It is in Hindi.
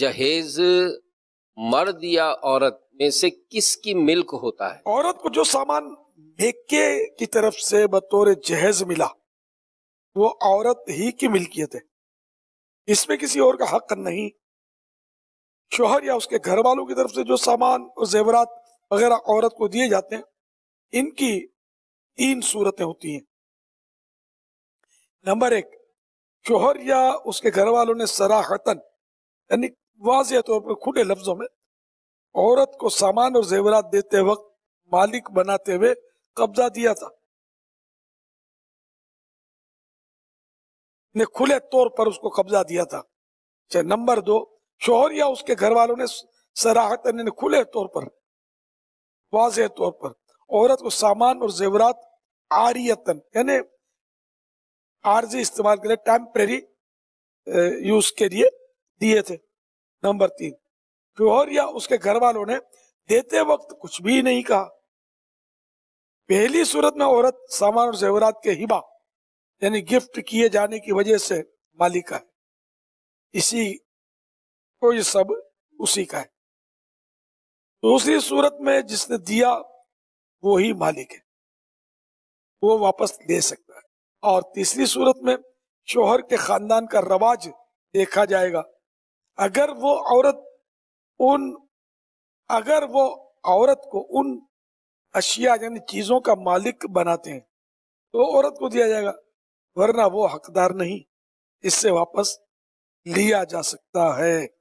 जहेज मर्द या औरत में से किसकी मिल्क होता है औरत को जो सामान मेके की तरफ से बतौर जहेज मिला वो औरत ही की मिल्कियत है इसमें किसी और का हक नहीं शोहर या उसके घर वालों की तरफ से जो सामान और जेवरात वगैरह औरत को दिए जाते हैं इनकी तीन सूरतें होती हैं नंबर एक शोहर या उसके घर वालों ने सराहतन यानी वाजह तौर पर खुले लफ्जों में औरत को सामान और जेवरात देते वक्त मालिक बनाते हुए कब्जा दिया था ने खुले तौर पर उसको कब्जा दिया था चाहे नंबर दो शोहर या उसके घर वालों ने सराहतन ने खुले तौर पर वाज तौर पर औरत को सामान और जेवरात आरियतन यानी आरजी इस्तेमाल के लिए टेम्परेरी यूज के लिए दिए थे नंबर तीन प्योर या उसके घर वालों ने देते वक्त कुछ भी नहीं कहा पहली सूरत में औरत सामान और जेवरात के हिबा यानी गिफ्ट किए जाने की वजह से का है इसी को ये सब उसी का है दूसरी सूरत में जिसने दिया वो ही मालिक है वो वापस ले सकता है और तीसरी सूरत में शोहर के खानदान का रवाज देखा जाएगा अगर वो औरत उन अगर वो औरत को उन अशिया यानी चीजों का मालिक बनाते हैं तो औरत को दिया जाएगा वरना वो हकदार नहीं इससे वापस लिया जा सकता है